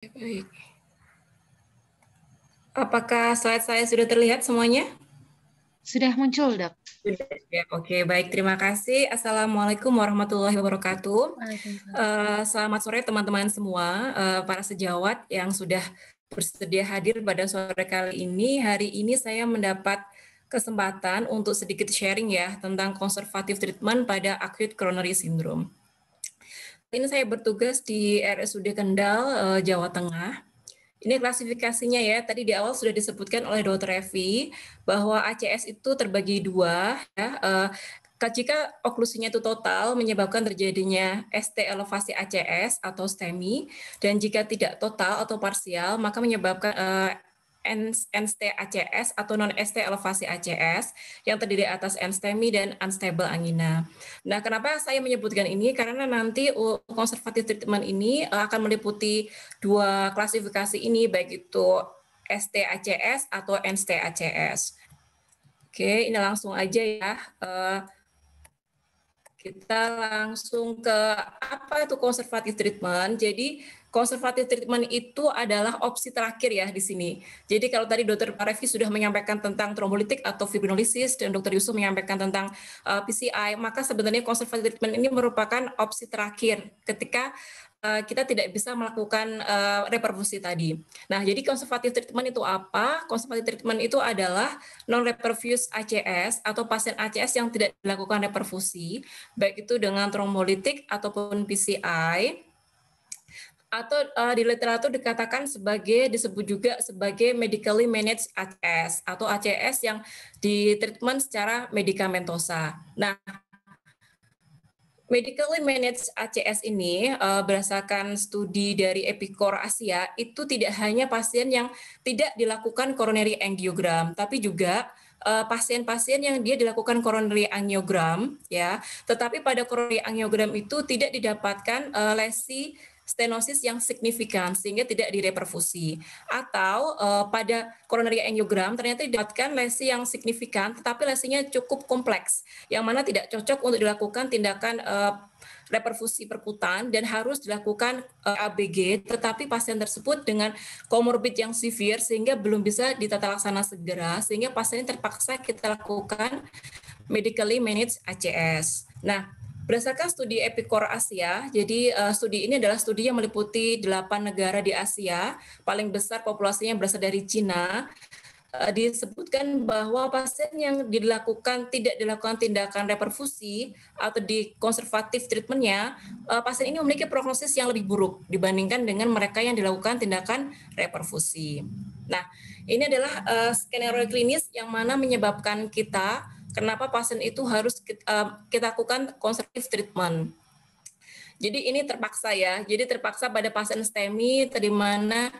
Baik. Apakah slide saya sudah terlihat semuanya? Sudah muncul, Dok. Sudah, ya. Oke, baik. Terima kasih. Assalamualaikum warahmatullahi wabarakatuh. Eh, selamat sore teman-teman semua, eh, para sejawat yang sudah bersedia hadir pada sore kali ini. Hari ini saya mendapat kesempatan untuk sedikit sharing ya tentang konservatif treatment pada acute coronary syndrome ini saya bertugas di RSUD Kendal, eh, Jawa Tengah. Ini klasifikasinya ya, tadi di awal sudah disebutkan oleh Dr. Evi bahwa ACS itu terbagi dua. Ya, jika eh, oklusinya itu total menyebabkan terjadinya ST elevasi ACS atau STEMI, dan jika tidak total atau parsial maka menyebabkan eh, NST ACS atau non-ST elevasi ACS yang terdiri atas NSTEMI dan unstable angina. Nah, kenapa saya menyebutkan ini? Karena nanti konservatif treatment ini eh, akan meliputi dua klasifikasi ini, baik itu ST ACS atau NST ACS. Oke, ini langsung aja ya. Eh, kita langsung ke apa itu konservatif treatment. Jadi, Konservatif treatment itu adalah opsi terakhir ya di sini. Jadi kalau tadi dokter Parevi sudah menyampaikan tentang trombolitik atau fibrinolisis dan dokter Yusuf menyampaikan tentang uh, eh, PCI, maka sebenarnya konservatif treatment ini merupakan opsi terakhir ketika eh, kita tidak bisa melakukan uh, eh, reperfusi tadi. Nah, jadi konservatif treatment itu apa? Konservatif treatment itu adalah non-reperfuse ACS atau pasien ACS yang tidak dilakukan reperfusi, baik itu dengan trombolitik ataupun PCI atau uh, di literatur dikatakan sebagai disebut juga sebagai medically managed ACS atau ACS yang di treatment secara medikamentosa. Nah, medically managed ACS ini uh, berdasarkan studi dari Epicor Asia itu tidak hanya pasien yang tidak dilakukan coronary angiogram, tapi juga eh, pasien-pasien yang dia dilakukan coronary angiogram ya tetapi pada coronary angiogram itu tidak didapatkan lesi stenosis yang signifikan sehingga tidak direperfusi. Atau uh, pada coronary angiogram ternyata didapatkan lesi yang signifikan tetapi lesinya cukup kompleks yang mana tidak cocok untuk dilakukan tindakan uh, reperfusi perkutan dan harus dilakukan eh, ABG tetapi pasien tersebut dengan komorbid yang severe sehingga belum bisa ditata laksana segera sehingga pasien terpaksa kita lakukan medically managed ACS. Nah, Berdasarkan studi Epicor Asia, jadi uh, studi ini adalah studi yang meliputi 8 negara di Asia, paling besar populasinya berasal dari Cina. Uh, disebutkan bahwa pasien yang dilakukan tidak dilakukan tindakan reperfusi atau di konservatif treatmentnya, uh, pasien ini memiliki prognosis yang lebih buruk dibandingkan dengan mereka yang dilakukan tindakan reperfusi. Nah, ini adalah uh, skenario klinis yang mana menyebabkan kita kenapa pasien itu harus kita, uh, eh, kita lakukan konservatif treatment. Jadi ini terpaksa ya. Jadi terpaksa pada pasien STEMI tadi mana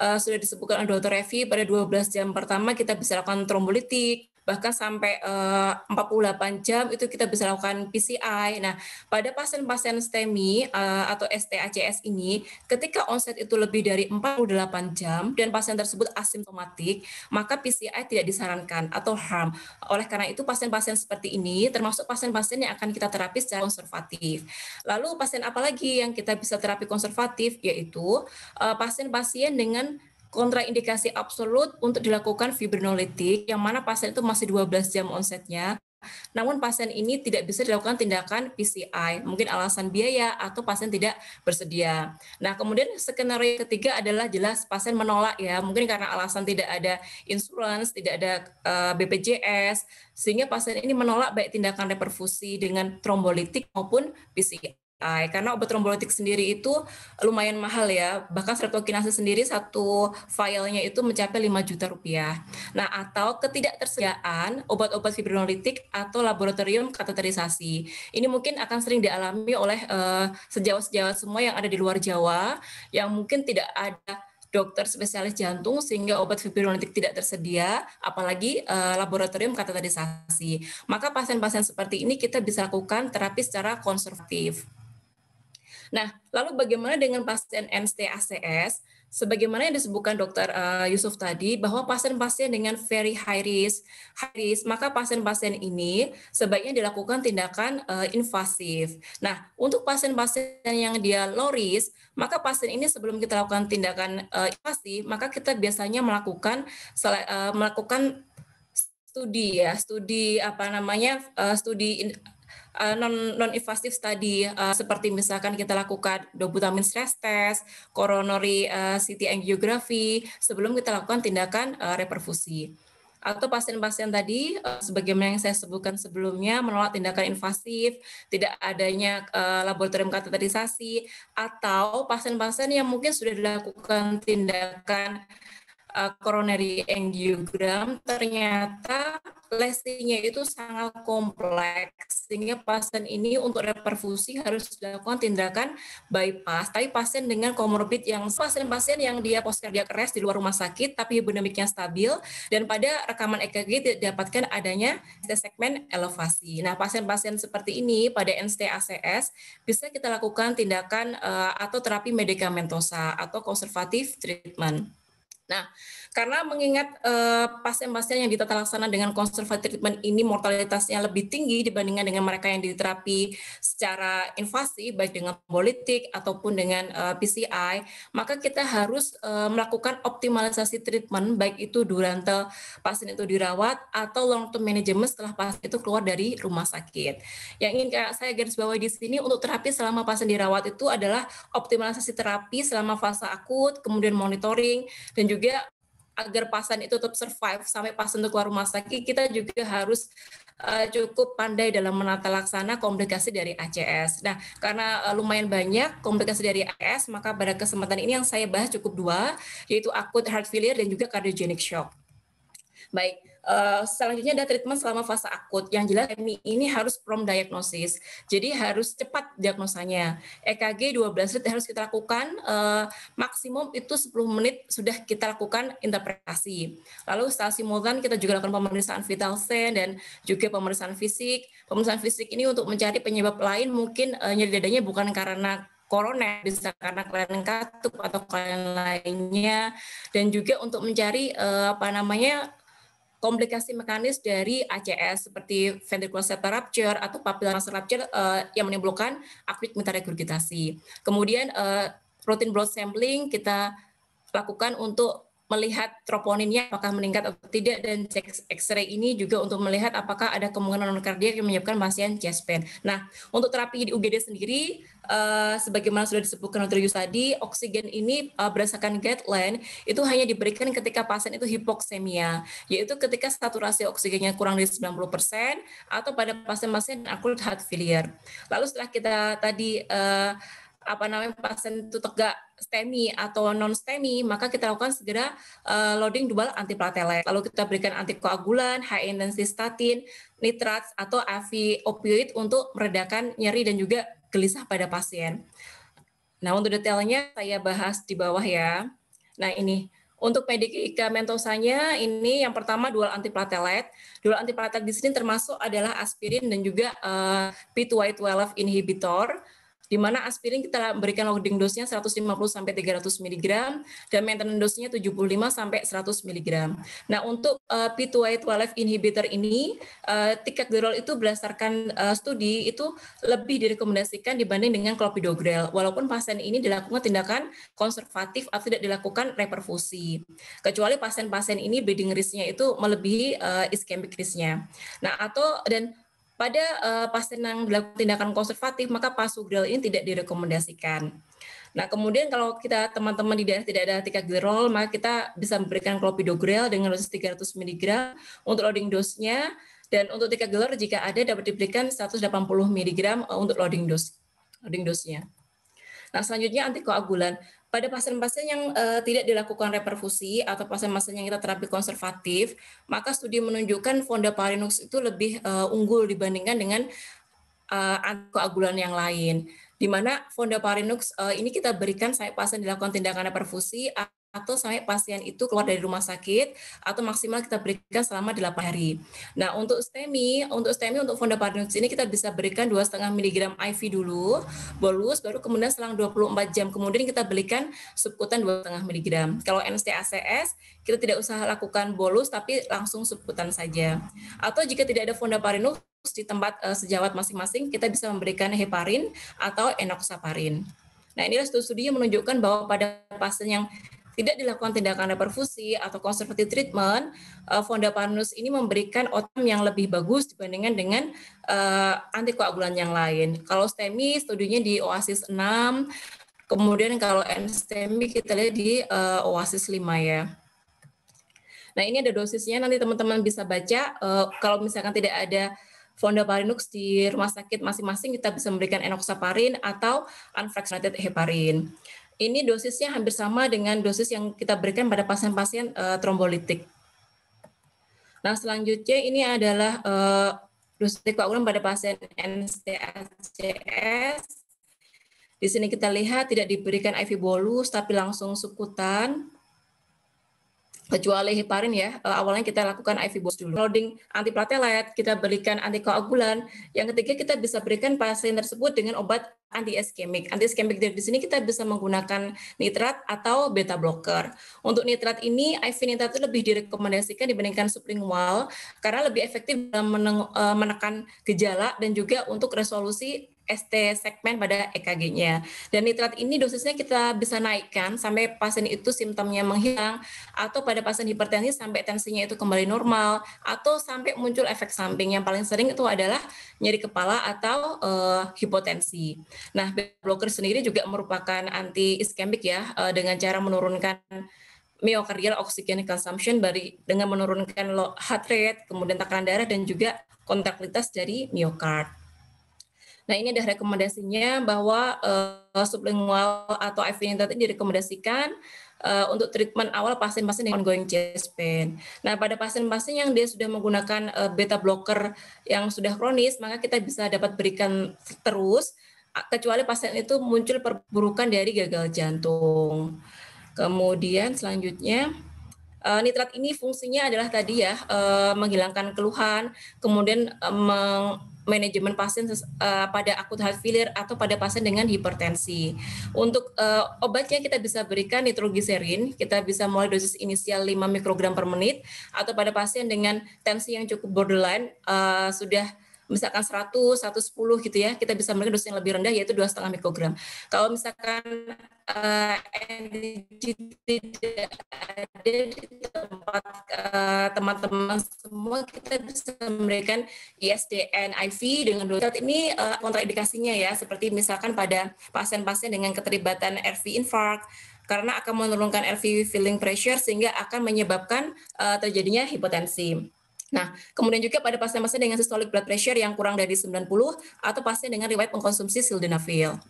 uh, sudah disebutkan oleh Dr. Revi pada 12 jam pertama kita bisa lakukan trombolitik, bahkan sampai eh, uh, 48 jam itu kita bisa lakukan PCI. Nah, pada pasien-pasien STEMI eh, atau STACS ini, ketika onset itu lebih dari 48 jam dan pasien tersebut asimptomatik, maka PCI tidak disarankan atau harm. Oleh karena itu, pasien-pasien seperti ini termasuk pasien-pasien yang akan kita terapi secara konservatif. Lalu pasien apa lagi yang kita bisa terapi konservatif? Yaitu eh, pasien -pasien dengan kontraindikasi absolut untuk dilakukan fibrinolitik yang mana pasien itu masih 12 jam onsetnya. Namun pasien ini tidak bisa dilakukan tindakan PCI, mungkin alasan biaya atau pasien tidak bersedia. Nah, kemudian skenario ketiga adalah jelas pasien menolak ya, mungkin karena alasan tidak ada insurance, tidak ada eh, BPJS, sehingga pasien ini menolak baik tindakan reperfusi dengan trombolitik maupun PCI. AI karena obat trombolitik sendiri itu lumayan mahal ya bahkan streptokinase sendiri satu filenya itu mencapai 5 juta rupiah nah atau ketidaktersediaan obat-obat fibrinolitik atau laboratorium kateterisasi ini mungkin akan sering dialami oleh uh, sejawat-sejawat semua yang ada di luar Jawa yang mungkin tidak ada dokter spesialis jantung sehingga obat fibrinolitik tidak tersedia, apalagi uh, laboratorium kateterisasi. Maka pasien-pasien seperti ini kita bisa lakukan terapi secara konservatif. Nah, lalu bagaimana dengan pasien NST ACS? Sebagaimana yang disebutkan Dokter eh, Yusuf tadi bahwa pasien-pasien dengan very high risk, high risk, maka pasien-pasien ini sebaiknya dilakukan tindakan uh, invasif. Nah, untuk pasien-pasien yang dia low risk, maka pasien ini sebelum kita lakukan tindakan uh, invasif, maka kita biasanya melakukan uh, melakukan studi ya, studi apa namanya, uh, studi in, uh, non non invasive study uh, seperti misalkan kita lakukan dobutamin stress test, coronary uh, eh, CT angiography sebelum kita lakukan tindakan uh, reperfusi atau pasien-pasien tadi sebagaimana yang saya sebutkan sebelumnya menolak tindakan invasif, tidak adanya laboratorium kateterisasi atau pasien-pasien yang mungkin sudah dilakukan tindakan uh, coronary angiogram ternyata lesinya itu sangat kompleks sehingga pasien ini untuk reperfusi harus dilakukan tindakan bypass tapi pasien dengan comorbid yang pasien-pasien yang dia postcardiac arrest di luar rumah sakit tapi hipodinamiknya stabil dan pada rekaman EKG didapatkan adanya segmen elevasi nah pasien-pasien seperti ini pada ACS bisa kita lakukan tindakan uh, atau terapi medikamentosa atau konservatif treatment 那。Karena mengingat eh, pasien-pasien yang ditata laksana dengan konservatif treatment ini mortalitasnya lebih tinggi dibandingkan dengan mereka yang diterapi secara invasi, baik dengan politik ataupun dengan eh, PCI, maka kita harus eh, melakukan optimalisasi treatment, baik itu durante pasien itu dirawat atau long term management setelah pasien itu keluar dari rumah sakit. Yang ingin saya garis bawahi di sini untuk terapi selama pasien dirawat itu adalah optimalisasi terapi selama fase akut, kemudian monitoring, dan juga agar pasien itu tetap survive sampai pasien itu keluar rumah sakit, kita juga harus uh, cukup pandai dalam menata laksana komplikasi dari ACS. Nah, karena uh, lumayan banyak komplikasi dari ACS, maka pada kesempatan ini yang saya bahas cukup dua, yaitu akut heart failure dan juga cardiogenic shock. Baik, Eh, selanjutnya ada treatment selama fase akut. Yang jelas EMI ini harus prompt diagnosis. Jadi harus cepat diagnosanya. EKG 12 detik harus kita lakukan. Eh, maksimum itu 10 menit sudah kita lakukan interpretasi. Lalu stasiun simultan kita juga lakukan pemeriksaan vital sign dan juga pemeriksaan fisik. Pemeriksaan fisik ini untuk mencari penyebab lain mungkin uh, nyeri dadanya bukan karena Corona bisa karena kelainan katup atau kelainan lainnya dan juga untuk mencari apa namanya komplikasi mekanis dari ACS seperti ventricular septal rupture atau papilar septal rupture uh, yang menimbulkan akut mitral regurgitasi. Kemudian uh, rutin blood sampling kita lakukan untuk melihat troponinnya apakah meningkat atau tidak dan cek X-ray ini juga untuk melihat apakah ada kemungkinan kardiak yang menyebabkan pasien chest pain. Nah, untuk terapi di UGD sendiri, uh, sebagaimana sudah disebutkan Dr. Yus tadi, oksigen ini uh, berdasarkan guideline itu hanya diberikan ketika pasien itu hipoksemia, yaitu ketika saturasi oksigennya kurang dari 90% atau pada pasien-pasien acute heart failure. Lalu setelah kita tadi uh, apa namanya pasien itu tegak STEMI atau non-STEMI, maka kita lakukan segera eh, loading dual antiplatelet. Lalu kita berikan antikoagulan, high intensity statin, nitrat atau IV opioid untuk meredakan nyeri dan juga gelisah pada pasien. Nah, untuk detailnya saya bahas di bawah ya. Nah, ini untuk medikamentosanya ini yang pertama dual antiplatelet. Dual antiplatelet di sini termasuk adalah aspirin dan juga uh, p 2 12 inhibitor di mana aspirin kita berikan loading dosnya 150 sampai 300 mg dan maintenance dosnya 75 sampai 100 mg. Nah, untuk uh, eh, P2Y12 e inhibitor ini uh, eh, ticagrelor itu berdasarkan uh, studi itu lebih direkomendasikan dibanding dengan clopidogrel walaupun pasien ini dilakukan tindakan konservatif atau tidak dilakukan reperfusi. Kecuali pasien-pasien ini bleeding risknya itu melebihi uh, ischemic risknya. Nah, atau dan pada uh, eh, pasien yang melakukan tindakan konservatif, maka pasugrel ini tidak direkomendasikan. Nah, kemudian kalau kita teman-teman di daerah tidak ada ticagrelol, maka kita bisa memberikan clopidogrel dengan dosis 300 mg untuk loading dosnya dan untuk ticagrelol jika ada dapat diberikan 180 mg eh, untuk loading dos loading dosnya. Nah, selanjutnya antikoagulan pada pasien-pasien yang uh, tidak dilakukan reperfusi atau pasien-pasien yang kita terapi konservatif, maka studi menunjukkan fondaparinux itu lebih uh, unggul dibandingkan dengan uh, yang lain. Di mana fondaparinux uh, ini kita berikan saat pasien dilakukan tindakan reperfusi atau sampai pasien itu keluar dari rumah sakit atau maksimal kita berikan selama 8 hari. Nah, untuk STEMI, untuk STEMI untuk fondaparinux ini kita bisa berikan 2,5 mg IV dulu, bolus baru kemudian selang 24 jam kemudian kita berikan subkutan 2,5 mg. Kalau NSTACS kita tidak usah lakukan bolus tapi langsung subkutan saja. Atau jika tidak ada fondaparinux di tempat uh, sejawat masing-masing kita bisa memberikan heparin atau enoxaparin. Nah, inilah studi yang menunjukkan bahwa pada pasien yang tidak dilakukan tindakan reperfusi atau konservatif treatment, uh, eh, fondapanus ini memberikan outcome yang lebih bagus dibandingkan dengan uh, antikoagulan yang lain. Kalau STEMI studinya di OASIS 6, kemudian kalau NSTEMI kita lihat di uh, OASIS 5 ya. Nah, ini ada dosisnya nanti teman-teman bisa baca uh, kalau misalkan tidak ada fondaparinux di rumah sakit masing-masing kita bisa memberikan enoxaparin atau unfractionated heparin ini dosisnya hampir sama dengan dosis yang kita berikan pada pasien-pasien uh, trombolitik. Nah, selanjutnya ini adalah uh, dosis koagulan pada pasien NSTACS. Di sini kita lihat tidak diberikan IV bolus tapi langsung sukutan kecuali heparin ya, eh, awalnya kita lakukan IV boost dulu. Loading antiplatelet, kita berikan antikoagulan. Yang ketiga kita bisa berikan pasien tersebut dengan obat anti iskemik. Anti iskemik dari di sini kita bisa menggunakan nitrat atau beta blocker. Untuk nitrat ini IV nitrat itu lebih direkomendasikan dibandingkan sublingual karena lebih efektif dalam eh, menekan gejala dan juga untuk resolusi ST segmen pada EKG-nya. Dan nitrat ini dosisnya kita bisa naikkan sampai pasien itu simptomnya menghilang atau pada pasien hipertensi sampai tensinya itu kembali normal atau sampai muncul efek samping yang paling sering itu adalah nyeri kepala atau uh, hipotensi. Nah, blocker sendiri juga merupakan anti iskemik ya uh, dengan cara menurunkan myocardial oxygen consumption dari dengan menurunkan heart rate, kemudian tekanan darah dan juga kontraktilitas dari miokard. Nah, ini ada rekomendasinya bahwa uh, sublingual atau IV tadi direkomendasikan uh, untuk treatment awal pasien-pasien dengan ongoing chest pain. Nah, pada pasien-pasien yang dia sudah menggunakan uh, beta blocker yang sudah kronis, maka kita bisa dapat berikan terus kecuali pasien itu muncul perburukan dari gagal jantung. Kemudian selanjutnya nitrat ini fungsinya adalah tadi ya menghilangkan keluhan, kemudian manajemen pasien uh, pada akut heart failure atau pada pasien dengan hipertensi. Untuk uh, obatnya kita bisa berikan nitroglycerin kita bisa mulai dosis inisial 5 mikrogram per menit atau pada pasien dengan tensi yang cukup borderline uh, sudah misalkan 100, 110 gitu ya, kita bisa memberikan dosis yang lebih rendah yaitu 2,5 mikrogram. Kalau misalkan uh, ada di tempat eh, teman-teman uh, semua, kita bisa memberikan ISDN IV dengan dosis ini uh, eh, kontraindikasinya ya, seperti misalkan pada pasien-pasien dengan keterlibatan RV infark, karena akan menurunkan RV filling pressure sehingga akan menyebabkan uh, terjadinya hipotensi. Nah, kemudian juga pada pasien-pasien dengan systolic blood pressure yang kurang dari 90 atau pasien dengan riwayat mengkonsumsi sildenafil.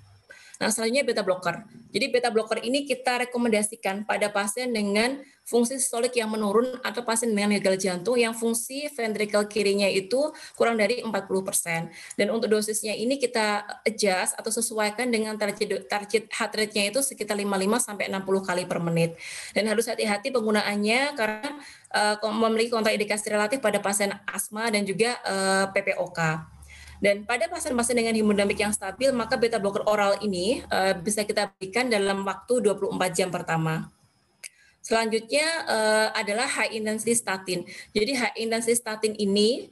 Nah, selanjutnya beta blocker. Jadi beta blocker ini kita rekomendasikan pada pasien dengan fungsi sistolik yang menurun atau pasien dengan gagal jantung yang fungsi ventrikel kirinya itu kurang dari 40%. Dan untuk dosisnya ini kita adjust atau sesuaikan dengan target, target heart rate-nya itu sekitar 55 sampai 60 kali per menit. Dan harus hati-hati penggunaannya karena uh, memiliki kontraindikasi relatif pada pasien asma dan juga uh, eh, PPOK. Dan pada pasien-pasien dengan hemodinamik yang stabil, maka beta blocker oral ini uh, bisa kita berikan dalam waktu 24 jam pertama. Selanjutnya uh, adalah high intensity statin. Jadi high intensity statin ini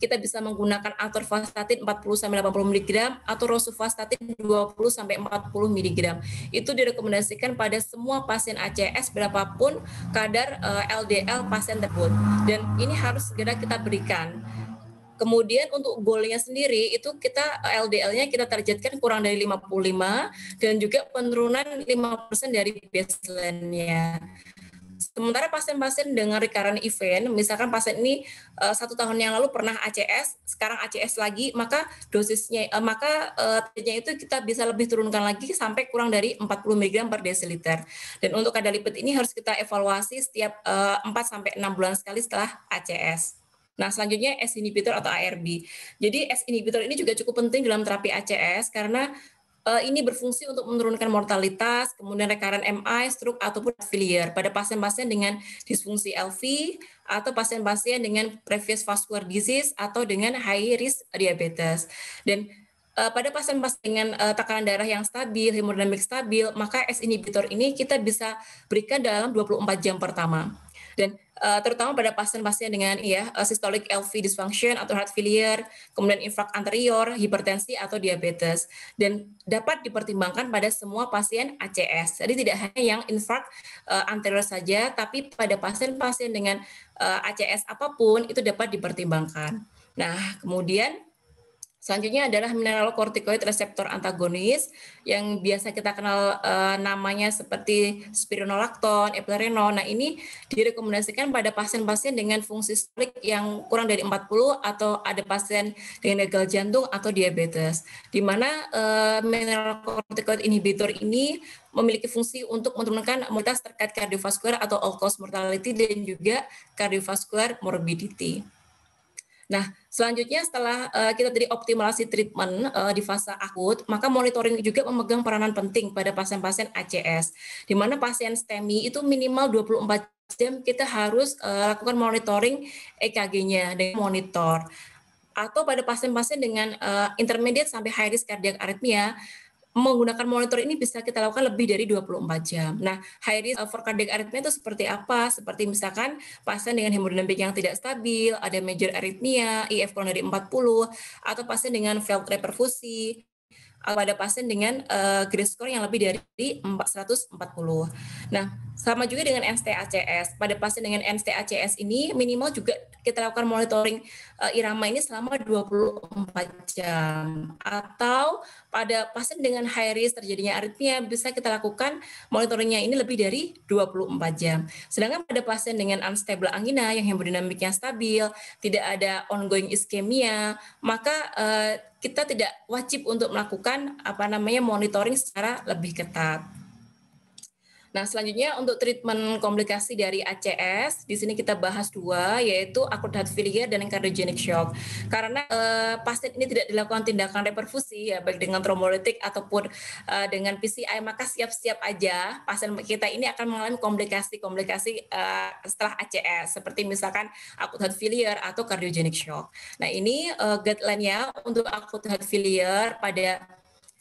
kita bisa menggunakan atorvastatin 40 sampai 80 mg atau rosuvastatin 20 sampai 40 mg. Itu direkomendasikan pada semua pasien ACS berapapun kadar LDL eh, pasien tersebut. Dan ini harus segera kita berikan Kemudian untuk goalnya sendiri itu kita eh, LDL-nya kita targetkan kurang dari 55 dan juga penurunan 5% dari baseline-nya. Sementara pasien-pasien dengan recurrent event, misalkan pasien ini uh, satu tahun yang lalu pernah ACS, sekarang ACS lagi, maka dosisnya, uh, maka uh, itu kita bisa lebih turunkan lagi sampai kurang dari 40 mg per desiliter. Dan untuk kadar lipid ini harus kita evaluasi setiap uh, 4 sampai 6 bulan sekali setelah ACS. Nah, selanjutnya S inhibitor atau ARB. Jadi S inhibitor ini juga cukup penting dalam terapi ACS karena uh, ini berfungsi untuk menurunkan mortalitas, kemudian rekaran MI, stroke ataupun failure pada pasien-pasien dengan disfungsi LV atau pasien-pasien dengan previous vascular disease atau dengan high risk diabetes. Dan eh, pada pasien-pasien dengan uh, tekanan darah yang stabil, hemodinamik stabil, maka S inhibitor ini kita bisa berikan dalam 24 jam pertama. Dan uh, terutama pada pasien-pasien dengan ya uh, systolic LV dysfunction atau heart failure, kemudian infark anterior, hipertensi atau diabetes dan dapat dipertimbangkan pada semua pasien ACS. Jadi tidak hanya yang infrak uh, eh, anterior saja, tapi pada pasien-pasien dengan uh, ACS apapun itu dapat dipertimbangkan. Nah, kemudian Selanjutnya adalah mineral kortikoid reseptor antagonis yang biasa kita kenal e, namanya seperti spironolakton, eplerenon. Nah, ini direkomendasikan pada pasien-pasien dengan fungsi stolik yang kurang dari 40 atau ada pasien dengan gagal jantung atau diabetes. Di mana e, eh, mineralokortikoid inhibitor ini memiliki fungsi untuk menurunkan mortalitas terkait kardiovaskular atau all cause mortality dan juga kardiovaskular morbidity. Nah, selanjutnya setelah uh, kita tadi optimalasi treatment uh, di fase akut, maka monitoring juga memegang peranan penting pada pasien-pasien ACS, di mana pasien STEMI itu minimal 24 jam kita harus uh, lakukan monitoring EKG-nya dengan monitor. Atau pada pasien-pasien dengan uh, intermediate sampai high risk cardiac arrhythmia, menggunakan monitor ini bisa kita lakukan lebih dari 24 jam. Nah, high risk uh, for cardiac arrhythmia itu seperti apa? Seperti misalkan pasien dengan hemodinamik yang tidak stabil, ada major arrhythmia, IF kurang dari 40, atau pasien dengan failed reperfusi, pada pasien dengan uh, grade score yang lebih dari 140. Nah, sama juga dengan NSTACS. Pada pasien dengan NSTACS ini minimal juga kita lakukan monitoring uh, irama ini selama 24 jam. Atau pada pasien dengan high risk terjadinya aritmia bisa kita lakukan monitoringnya ini lebih dari 24 jam. Sedangkan pada pasien dengan unstable angina yang hemodinamiknya stabil, tidak ada ongoing iskemia, maka uh, kita tidak wajib untuk melakukan apa namanya monitoring secara lebih ketat Nah, selanjutnya untuk treatment komplikasi dari ACS, di sini kita bahas dua, yaitu akut heart failure dan cardiogenic shock. Karena eh, pasien ini tidak dilakukan tindakan reperfusi, ya, baik dengan trombolitik ataupun eh, dengan PCI, maka siap-siap aja pasien kita ini akan mengalami komplikasi-komplikasi eh, setelah ACS, seperti misalkan akut heart failure atau cardiogenic shock. Nah, ini eh, guideline-nya untuk akut heart failure pada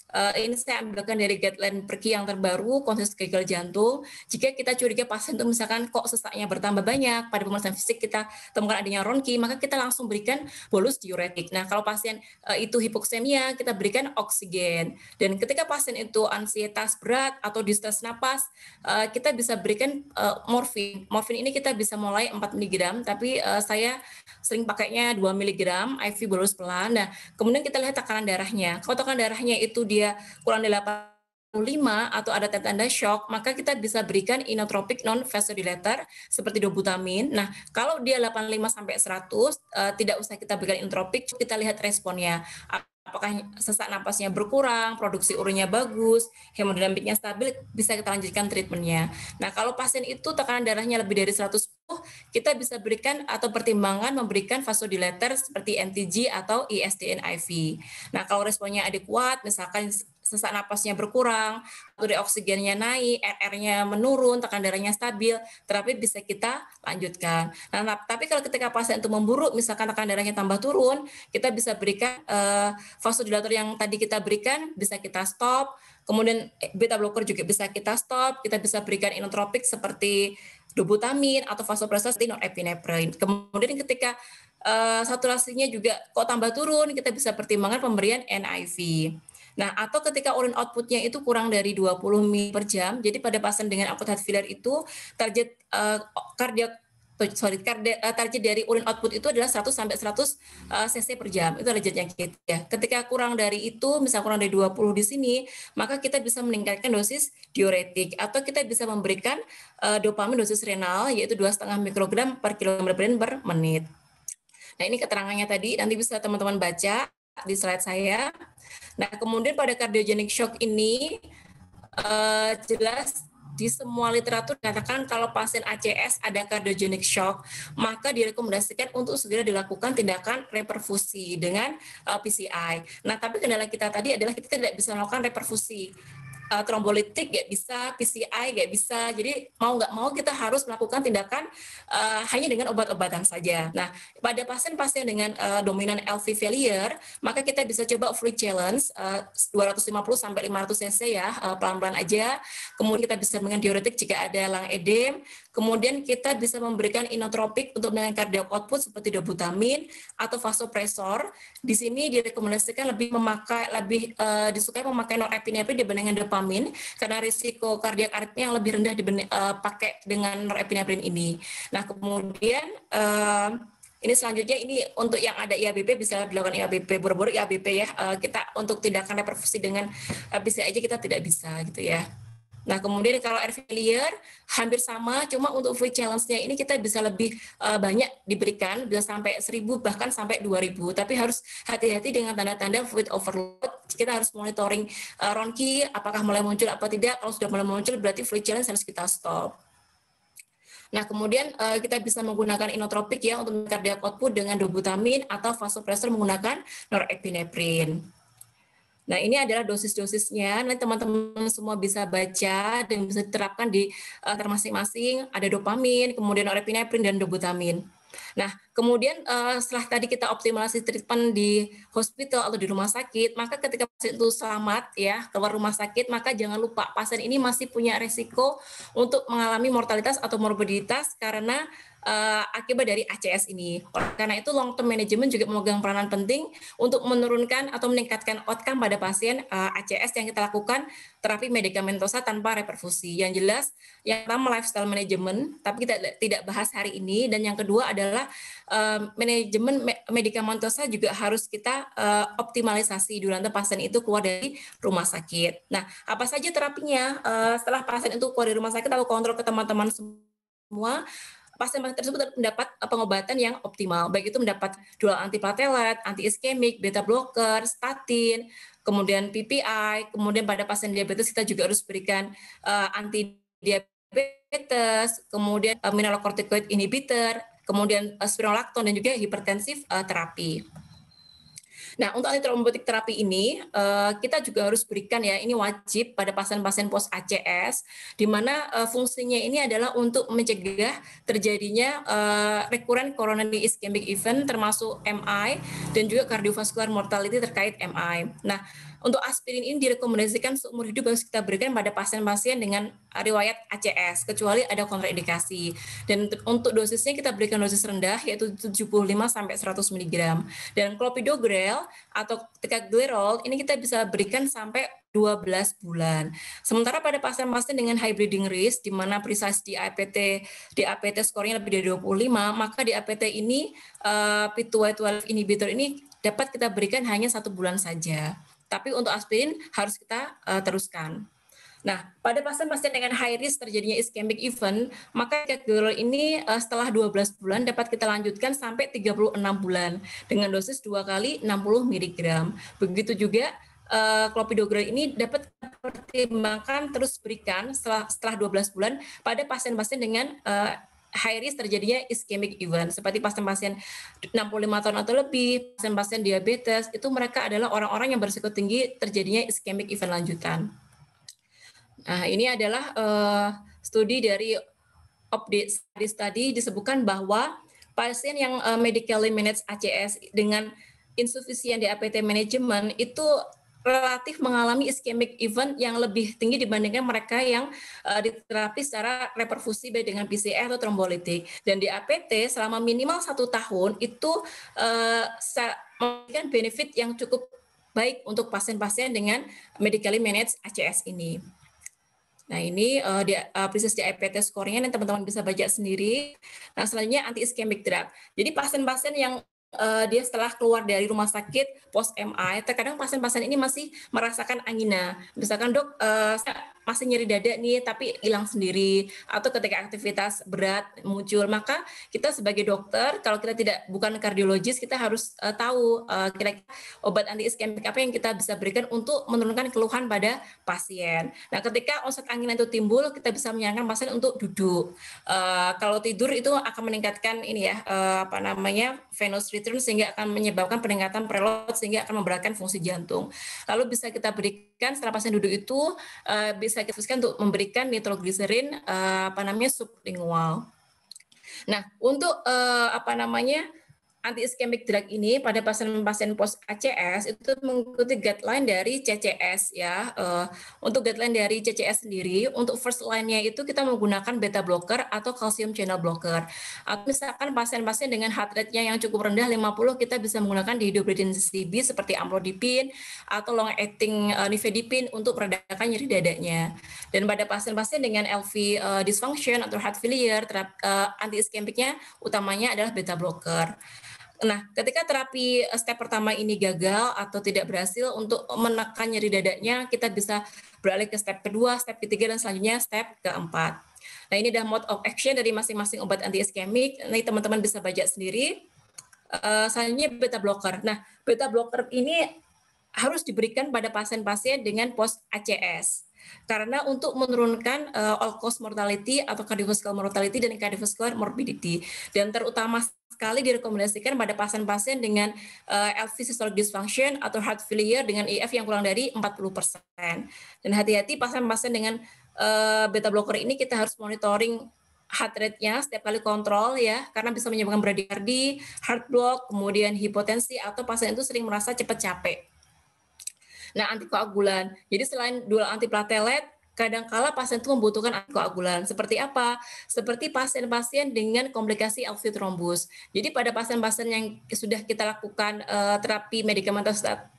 Uh, ini saya ambilkan dari guideline pergi yang terbaru, konsensus gagal jantung. Jika kita curiga pasien itu misalkan kok sesaknya bertambah banyak, pada pemeriksaan fisik kita temukan adanya ronki, maka kita langsung berikan bolus diuretik. Nah, kalau pasien uh, itu hipoksemia, kita berikan oksigen. Dan ketika pasien itu ansietas berat atau distress napas, uh, kita bisa berikan uh, morfin. Morfin ini kita bisa mulai 4 mg, tapi uh, saya sering pakainya 2 mg IV bolus pelan. Nah, kemudian kita lihat tekanan darahnya. Kalau tekanan darahnya itu di dia kurang dari 85 atau ada tanda-tanda shock, maka kita bisa berikan inotropic non vasodilator seperti dobutamin. Nah, kalau dia 85 sampai 100 uh, eh, tidak usah kita berikan inotropic, kita lihat responnya apakah sesak napasnya berkurang, produksi urinnya bagus, hemodinamiknya stabil, bisa kita lanjutkan treatmentnya. Nah, kalau pasien itu tekanan darahnya lebih dari 110 Oh, kita bisa berikan atau pertimbangan memberikan vasodilator seperti NTG atau ISDN e IV. Nah, kalau responnya adekuat, misalkan sesak napasnya berkurang, saturasi oksigennya naik, RR-nya menurun, tekanan darahnya stabil, terapi bisa kita lanjutkan. Nah, tapi kalau ketika pasien itu memburuk, misalkan tekanan darahnya tambah turun, kita bisa berikan eh, vasodilator yang tadi kita berikan bisa kita stop, kemudian eh, beta blocker juga bisa kita stop, kita bisa berikan inotropik seperti dobutamin atau vasopressin atau epinephrine. Kemudian ketika uh, saturasinya juga kok tambah turun, kita bisa pertimbangkan pemberian NIV. Nah, atau ketika urine outputnya itu kurang dari 20 ml per jam, jadi pada pasien dengan akut heart failure itu target uh, eh, kardiak sorry eh, target dari urine output itu adalah 100 sampai 100 eh, cc per jam itu adalah yang kita ya. ketika kurang dari itu misal kurang dari 20 di sini maka kita bisa meningkatkan dosis diuretik atau kita bisa memberikan eh, dopamin dosis renal yaitu dua setengah mikrogram per kilogram berat per menit nah ini keterangannya tadi nanti bisa teman-teman baca di slide saya nah kemudian pada cardiogenic shock ini Uh, jelas di semua literatur dikatakan kalau pasien ACS ada cardiogenic shock, maka direkomendasikan untuk segera dilakukan tindakan reperfusi dengan eh, PCI. Nah, tapi kendala kita tadi adalah kita tidak bisa melakukan reperfusi uh, eh, trombolitik nggak bisa, PCI nggak bisa. Jadi mau nggak mau kita harus melakukan tindakan uh, hanya dengan obat-obatan saja. Nah, pada pasien-pasien dengan uh, dominan LV failure, maka kita bisa coba free challenge uh, 250 sampai 500 cc ya, pelan-pelan uh, pelan -pelan aja. Kemudian kita bisa dengan diuretik jika ada lang edem, Kemudian kita bisa memberikan inotropik untuk menaikkan cardiac output seperti dobutamin atau vasopresor. Di sini direkomendasikan lebih memakai lebih uh, disukai memakai norepinefrin dibandingkan dopamin karena risiko kardiak arritmia yang lebih rendah uh, pakai dengan norepinephrine ini. Nah, kemudian uh, ini selanjutnya ini untuk yang ada IABP bisa dilakukan IABP buru-buru IABP ya kita untuk tindakan reperfusi dengan bisa aja kita tidak bisa gitu ya. Nah, kemudian kalau air failure hampir sama, cuma untuk free challenge-nya ini kita bisa lebih uh, banyak diberikan, bisa sampai 1000 bahkan sampai 2000, tapi harus hati-hati dengan tanda-tanda fluid overload. Kita harus monitoring uh, ronki apakah mulai muncul atau tidak. Kalau sudah mulai muncul berarti free challenge harus kita stop. Nah, kemudian uh, kita bisa menggunakan inotropik ya untuk cardiac output dengan dobutamin atau vasopressor menggunakan norepinephrine. Nah, ini adalah dosis-dosisnya. Nanti teman-teman semua bisa baca dan bisa terapkan di uh, masing-masing. Ada dopamin, kemudian norepinephrine, dan dobutamin. Nah, kemudian uh, setelah tadi kita optimalisasi treatment di hospital atau di rumah sakit, maka ketika pasien itu selamat ya keluar rumah sakit, maka jangan lupa pasien ini masih punya resiko untuk mengalami mortalitas atau morbiditas karena uh, akibat dari ACS ini. Karena itu long term management juga memegang peranan penting untuk menurunkan atau meningkatkan outcome pada pasien uh, eh, ACS yang kita lakukan terapi medikamentosa tanpa reperfusi. Yang jelas yang pertama lifestyle management, tapi kita tidak bahas hari ini dan yang kedua adalah uh, manajemen medikamentosa juga harus kita uh, optimalisasi durante pasien itu keluar dari rumah sakit. Nah, apa saja terapinya uh, setelah pasien itu keluar dari rumah sakit atau kontrol ke teman-teman semua pasien pasien tersebut mendapat eh, pengobatan yang optimal, baik itu mendapat dual antiplatelet, anti-iskemik, beta blocker, statin, kemudian PPI, kemudian pada pasien diabetes kita juga harus berikan uh, eh, anti diabetes, kemudian uh, mineralocorticoid inhibitor, kemudian uh, spironolakton dan juga hipertensif uh, terapi. Nah, untuk antitrombotik terapi ini eh, kita juga harus berikan ya, ini wajib pada pasien-pasien post ACS, di mana eh, fungsinya ini adalah untuk mencegah terjadinya uh, recurrent coronary ischemic event termasuk MI dan juga cardiovascular mortality terkait MI. Nah, untuk aspirin ini direkomendasikan seumur hidup harus kita berikan pada pasien-pasien dengan riwayat ACS, kecuali ada kontraindikasi. Dan untuk dosisnya kita berikan dosis rendah, yaitu 75 sampai 100 mg. Dan clopidogrel atau tekaglerol ini kita bisa berikan sampai 12 bulan. Sementara pada pasien-pasien dengan high bleeding risk, di mana precise di APT, di APT skornya lebih dari 25, maka di APT ini, uh, eh, P2Y12 inhibitor ini dapat kita berikan hanya satu bulan saja. Tapi untuk aspirin harus kita uh, teruskan. Nah, pada pasien-pasien dengan high risk terjadinya ischemic event, maka kegeral ini uh, setelah 12 bulan dapat kita lanjutkan sampai 36 bulan dengan dosis 2 kali 60 mg. Begitu juga uh, clopidogrel ini dapat pertimbangkan terus berikan setelah, setelah 12 bulan pada pasien-pasien dengan high risk terjadinya ischemic event seperti pasien-pasien 65 tahun atau lebih, pasien-pasien diabetes itu mereka adalah orang-orang yang berisiko tinggi terjadinya ischemic event lanjutan. Nah, ini adalah uh, studi dari update studies tadi disebutkan bahwa pasien yang uh, medically managed ACS dengan insufisien DAPT management itu relatif mengalami ischemic event yang lebih tinggi dibandingkan mereka yang uh, diterapi secara reperfusi baik dengan PCR atau trombolitik. Dan di APT selama minimal satu tahun itu uh, memberikan benefit yang cukup baik untuk pasien-pasien dengan medically managed ACS ini. Nah, ini uh, di, uh, proses di APT skornya yang teman-teman bisa baca sendiri. Nah, selanjutnya anti ischemic drug. Jadi pasien-pasien yang uh, dia setelah keluar dari rumah sakit post MI, terkadang pasien-pasien ini masih merasakan angina. Misalkan dok, uh, saya masih nyeri dada nih tapi hilang sendiri atau ketika aktivitas berat muncul maka kita sebagai dokter kalau kita tidak bukan kardiologis kita harus uh, tahu uh, kira-kira obat anti iskemik apa yang kita bisa berikan untuk menurunkan keluhan pada pasien. Nah ketika onset angin itu timbul kita bisa menyarankan pasien untuk duduk. Uh, kalau tidur itu akan meningkatkan ini ya uh, apa namanya venous return sehingga akan menyebabkan peningkatan preload sehingga akan memberatkan fungsi jantung. Lalu bisa kita berikan setelah pasien duduk itu uh, bisa bisa kita untuk memberikan nitroglycerin uh, apa namanya sublingual. Nah, untuk uh, apa namanya anti ischemic drug ini pada pasien-pasien post ACS itu mengikuti guideline dari CCS ya. Eh, untuk guideline dari CCS sendiri, untuk first line-nya itu kita menggunakan beta blocker atau calcium channel blocker. Atau misalkan pasien-pasien dengan heart rate-nya yang cukup rendah 50 kita bisa menggunakan dihidrobritin CB seperti amlodipin atau long acting eh, nifedipin untuk meredakan nyeri dadanya. Dan pada pasien-pasien dengan LV eh, dysfunction atau heart failure, anti ischemic-nya utamanya adalah beta blocker. Nah, ketika terapi eh, step pertama ini gagal atau tidak berhasil untuk menekan nyeri dadanya, kita bisa beralih ke step kedua, step ketiga, dan selanjutnya step keempat. Nah, ini adalah mode of action dari masing-masing obat anti-iskemik. Nanti teman-teman bisa baca sendiri. Eh, selanjutnya beta blocker. Nah, beta blocker ini harus diberikan pada pasien-pasien dengan post ACS. Karena untuk menurunkan uh, all cause mortality atau cardiovascular mortality dan cardiovascular morbidity dan terutama sekali direkomendasikan pada pasien-pasien dengan uh, eh, LV systolic dysfunction atau heart failure dengan EF yang kurang dari 40%. Dan hati-hati pasien-pasien dengan uh, beta blocker ini kita harus monitoring heart rate-nya setiap kali kontrol ya karena bisa menyebabkan bradikardi, heart block, kemudian hipotensi atau pasien itu sering merasa cepat capek. Nah, antikoagulan. Jadi selain dual antiplatelet, Kadang-kala pasien itu membutuhkan antikoagulan. Seperti apa? Seperti pasien-pasien dengan komplikasi alveoli trombus. Jadi pada pasien-pasien yang sudah kita lakukan uh, terapi medikamen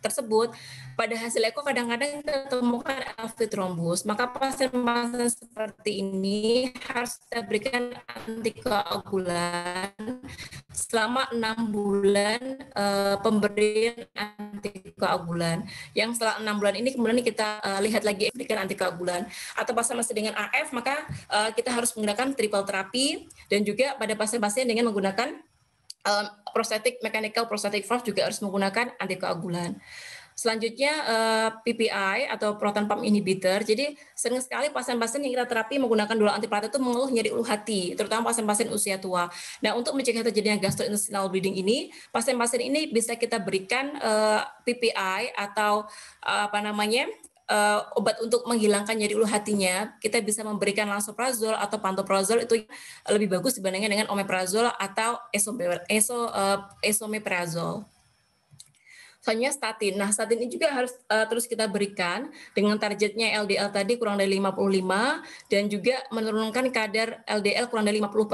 tersebut, pada hasil eko kadang-kadang kita temukan alveoli trombus. Maka pasien-pasien seperti ini harus kita berikan antikoagulan selama enam bulan uh, pemberian antikoagulan. Yang setelah enam bulan ini kemudian kita uh, lihat lagi berikan antikoagulan atau pasien-pasien dengan AF maka uh, kita harus menggunakan triple terapi dan juga pada pasien-pasien dengan menggunakan um, prostatic mechanical prostatic valve juga harus menggunakan antikoagulan. Selanjutnya uh, eh, PPI atau proton pump inhibitor. Jadi sering sekali pasien-pasien yang kita terapi menggunakan dua antiplatelet itu mengeluh nyeri ulu hati, terutama pasien-pasien usia tua. Nah, untuk mencegah terjadinya gastrointestinal bleeding ini, pasien-pasien ini bisa kita berikan uh, PPI atau uh, apa namanya? uh, obat untuk menghilangkan nyeri ulu hatinya, kita bisa memberikan langsung prazol atau pantoprazol itu lebih bagus dibandingkan dengan omeprazol atau esomeprazol. Selanjutnya statin. Nah, statin ini juga harus uh, terus kita berikan dengan targetnya LDL tadi kurang dari 55 dan juga menurunkan kadar LDL kurang dari 50% uh,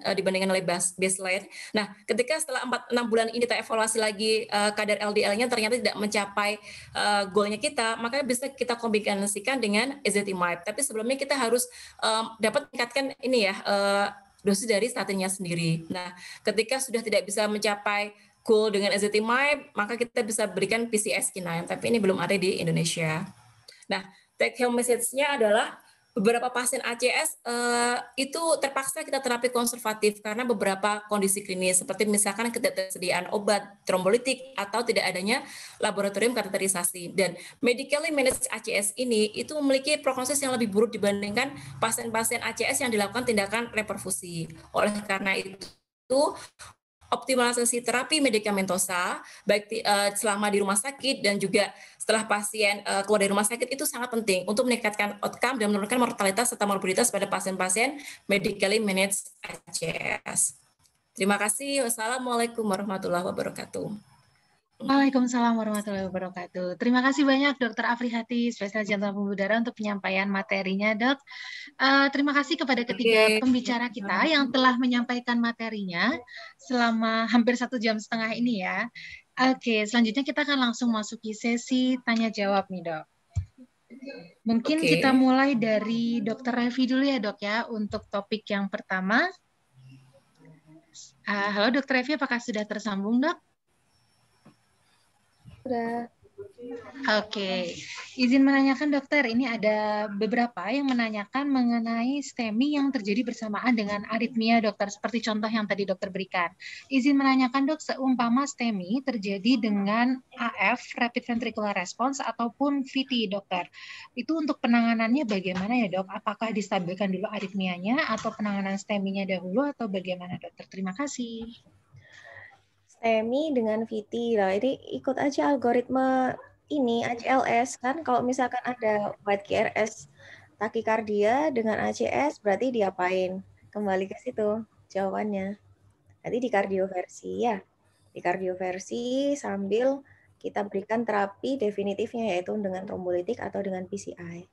eh, dibandingkan oleh baseline. Nah, ketika setelah 4 6 bulan ini kita evaluasi lagi uh, kadar LDL-nya ternyata tidak mencapai uh, goalnya kita, maka bisa kita kombinasikan dengan ezetimibe. Tapi sebelumnya kita harus um, dapat tingkatkan ini ya uh, dosis dari statinnya sendiri. Nah, ketika sudah tidak bisa mencapai Cool dengan SDTMI, maka kita bisa berikan PCS K9, tapi ini belum ada di Indonesia. Nah, take home message-nya adalah beberapa pasien ACS eh, itu terpaksa kita terapi konservatif karena beberapa kondisi klinis seperti misalkan ketersediaan obat trombolitik atau tidak adanya laboratorium kateterisasi dan medically managed ACS ini itu memiliki prognosis yang lebih buruk dibandingkan pasien-pasien ACS yang dilakukan tindakan reperfusi. Oleh karena itu optimalisasi terapi medikamentosa baik uh, selama di rumah sakit dan juga setelah pasien uh, keluar dari rumah sakit itu sangat penting untuk meningkatkan outcome dan menurunkan mortalitas serta morbiditas pada pasien-pasien medically managed ACS. Terima kasih. Wassalamualaikum warahmatullahi wabarakatuh. Waalaikumsalam warahmatullahi wabarakatuh. Terima kasih banyak Dokter Afrihati, spesialis jantung pembuluh darah untuk penyampaian materinya, Dok. Uh, terima kasih kepada ketiga okay. pembicara kita yang telah menyampaikan materinya selama hampir satu jam setengah ini ya. Oke, okay, selanjutnya kita akan langsung masuki sesi tanya jawab nih, Dok. Mungkin okay. kita mulai dari Dokter Revi dulu ya, Dok ya, untuk topik yang pertama. Uh, halo Dokter Revi, apakah sudah tersambung, Dok? Putra. Oke, okay. izin menanyakan dokter, ini ada beberapa yang menanyakan mengenai STEMI yang terjadi bersamaan dengan aritmia dokter, seperti contoh yang tadi dokter berikan. Izin menanyakan dok, seumpama STEMI terjadi dengan AF, rapid ventricular response, ataupun VT dokter. Itu untuk penanganannya bagaimana ya dok? Apakah distabilkan dulu aritmianya atau penanganan STEMI-nya dahulu atau bagaimana dokter? Terima kasih. Temi dengan Viti lah. ini ikut aja algoritma ini ACLS kan kalau misalkan ada white QRS takikardia dengan ACS berarti diapain? Kembali ke situ jawabannya. Nanti di kardioversi ya. Di kardioversi sambil kita berikan terapi definitifnya yaitu dengan trombolitik atau dengan PCI.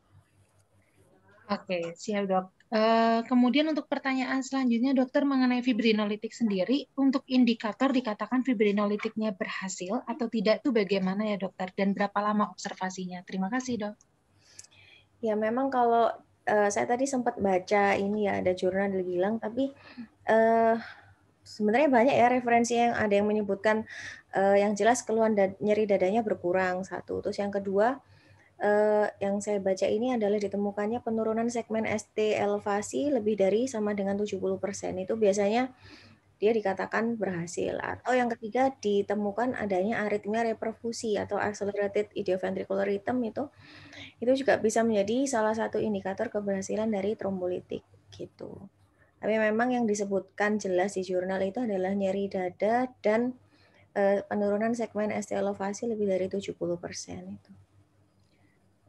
Oke, siap dok. Eh, kemudian untuk pertanyaan selanjutnya dokter mengenai fibrinolitik sendiri, untuk indikator dikatakan fibrinolitiknya berhasil atau tidak itu bagaimana ya dokter dan berapa lama observasinya? Terima kasih dok. Ya memang kalau uh, saya tadi sempat baca ini ya ada jurnal yang bilang tapi uh, sebenarnya banyak ya referensi yang ada yang menyebutkan uh, yang jelas keluhan dad nyeri dadanya berkurang satu, terus yang kedua eh, yang saya baca ini adalah ditemukannya penurunan segmen ST elevasi lebih dari sama dengan 70%. Itu biasanya dia dikatakan berhasil. Atau yang ketiga ditemukan adanya aritmia reperfusi atau accelerated idioventricular rhythm itu itu juga bisa menjadi salah satu indikator keberhasilan dari trombolitik gitu. Tapi memang yang disebutkan jelas di jurnal itu adalah nyeri dada dan eh, penurunan segmen ST elevasi lebih dari 70% itu.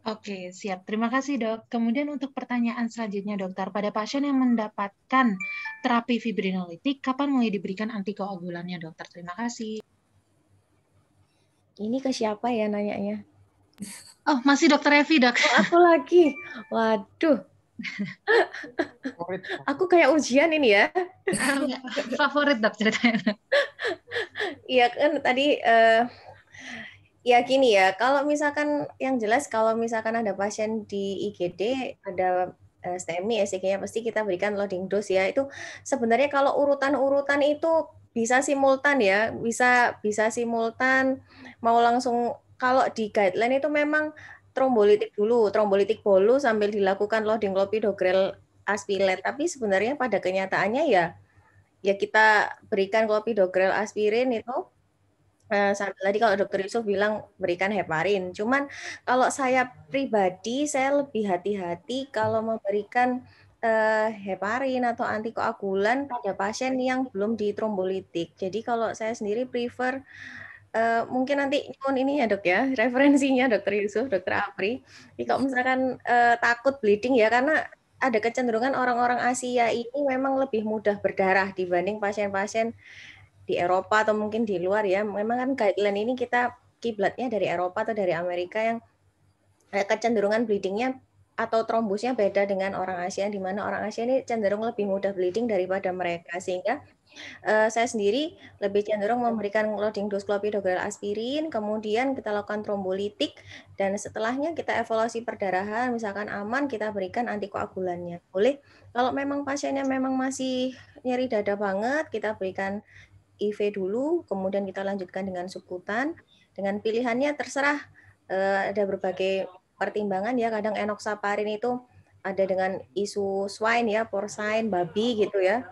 Oke, siap. Terima kasih, Dok. Kemudian untuk pertanyaan selanjutnya, Dokter, pada pasien yang mendapatkan terapi fibrinolitik, kapan mulai diberikan antikoagulannya, Dokter? Terima kasih. Ini ke siapa ya nanyanya? Oh, masih Dokter Evi, Dok. Oh, aku lagi. Waduh. aku kayak ujian ini ya. Favorit, Dok, ceritanya. Iya kan tadi uh, ya gini ya, kalau misalkan yang jelas kalau misalkan ada pasien di IGD ada eh, STMI, ya nya pasti kita berikan loading dose ya. Itu sebenarnya kalau urutan-urutan itu bisa simultan ya, bisa bisa simultan mau langsung kalau di guideline itu memang trombolitik dulu, trombolitik bolu sambil dilakukan loading clopidogrel aspirin. Tapi sebenarnya pada kenyataannya ya ya kita berikan clopidogrel aspirin itu Eh, sambil tadi kalau dokter Yusuf bilang berikan heparin. Cuman kalau saya pribadi saya lebih hati-hati kalau memberikan eh, heparin atau antikoagulan pada pasien yang belum di ditrombolitik. Jadi kalau saya sendiri prefer eh, mungkin nanti nyuwun ini ya dok ya referensinya dokter Yusuf, dokter Apri. Jadi kalau misalkan takut bleeding ya karena ada kecenderungan orang-orang Asia ini memang lebih mudah berdarah dibanding pasien-pasien di Eropa atau mungkin di luar ya memang kan guideline ini kita kiblatnya dari Eropa atau dari Amerika yang eh, kecenderungan bleedingnya atau trombusnya beda dengan orang Asia di mana orang Asia ini cenderung lebih mudah bleeding daripada mereka sehingga uh, saya sendiri lebih cenderung memberikan loading dose clopidogrel aspirin kemudian kita lakukan trombolitik dan setelahnya kita evaluasi perdarahan misalkan aman kita berikan antikoagulannya boleh kalau memang pasiennya memang masih nyeri dada banget kita berikan IV dulu, kemudian kita lanjutkan dengan subkutan. Dengan pilihannya terserah eh, ada berbagai pertimbangan ya. Kadang enoxaparin itu ada dengan isu swine ya, porcine, babi gitu ya.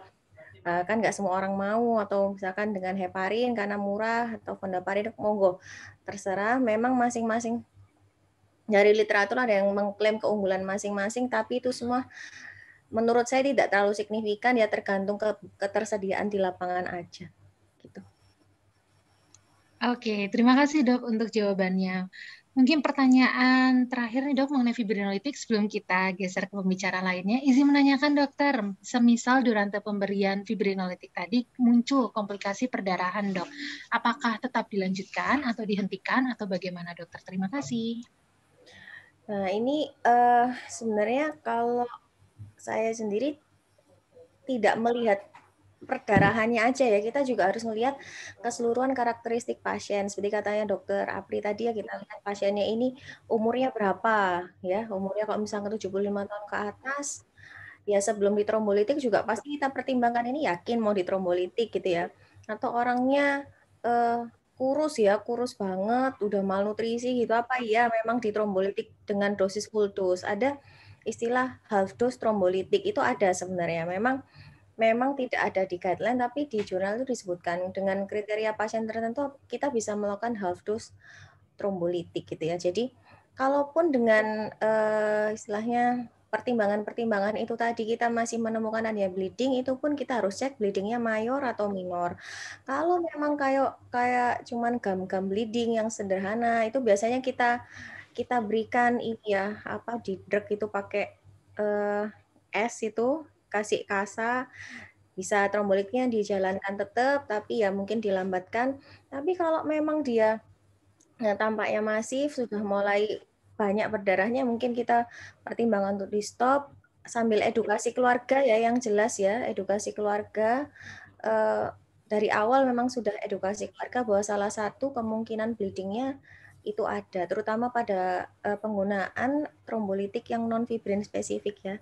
Eh, kan nggak semua orang mau atau misalkan dengan heparin karena murah atau fondaparin monggo terserah. Memang masing-masing dari literatur ada yang mengklaim keunggulan masing-masing, tapi itu semua menurut saya tidak terlalu signifikan ya tergantung ke ketersediaan di lapangan aja. Oke, terima kasih dok untuk jawabannya. Mungkin pertanyaan terakhir nih dok mengenai fibrinolitik sebelum kita geser ke pembicara lainnya. Izin menanyakan dokter, semisal durante pemberian fibrinolitik tadi muncul komplikasi perdarahan dok, apakah tetap dilanjutkan atau dihentikan atau bagaimana dokter? Terima kasih. Nah ini uh, sebenarnya kalau saya sendiri tidak melihat perdarahannya aja ya kita juga harus melihat keseluruhan karakteristik pasien seperti katanya dokter Apri tadi ya kita lihat pasiennya ini umurnya berapa ya umurnya kalau misalnya 75 tahun ke atas ya sebelum ditrombolitik juga pasti kita pertimbangkan ini yakin mau ditrombolitik gitu ya atau orangnya eh, kurus ya kurus banget udah malnutrisi gitu apa ya memang ditrombolitik dengan dosis full dose ada istilah half dose trombolitik itu ada sebenarnya memang memang tidak ada di guideline tapi di jurnal itu disebutkan dengan kriteria pasien tertentu kita bisa melakukan half dose trombolitik gitu ya. Jadi kalaupun dengan uh, istilahnya pertimbangan-pertimbangan itu tadi kita masih menemukan adanya bleeding itu pun kita harus cek bleedingnya mayor atau minor. Kalau memang kayak kayak cuman gam-gam bleeding yang sederhana itu biasanya kita kita berikan ini ya apa di drug itu pakai uh, es itu kasih kasa bisa tromboliknya dijalankan tetap tapi ya mungkin dilambatkan tapi kalau memang dia ya, tampaknya masif sudah mulai banyak berdarahnya mungkin kita pertimbangan untuk di stop sambil edukasi keluarga ya yang jelas ya edukasi keluarga eh, dari awal memang sudah edukasi keluarga bahwa salah satu kemungkinan bleedingnya itu ada terutama pada eh, penggunaan trombolitik yang non fibrin spesifik ya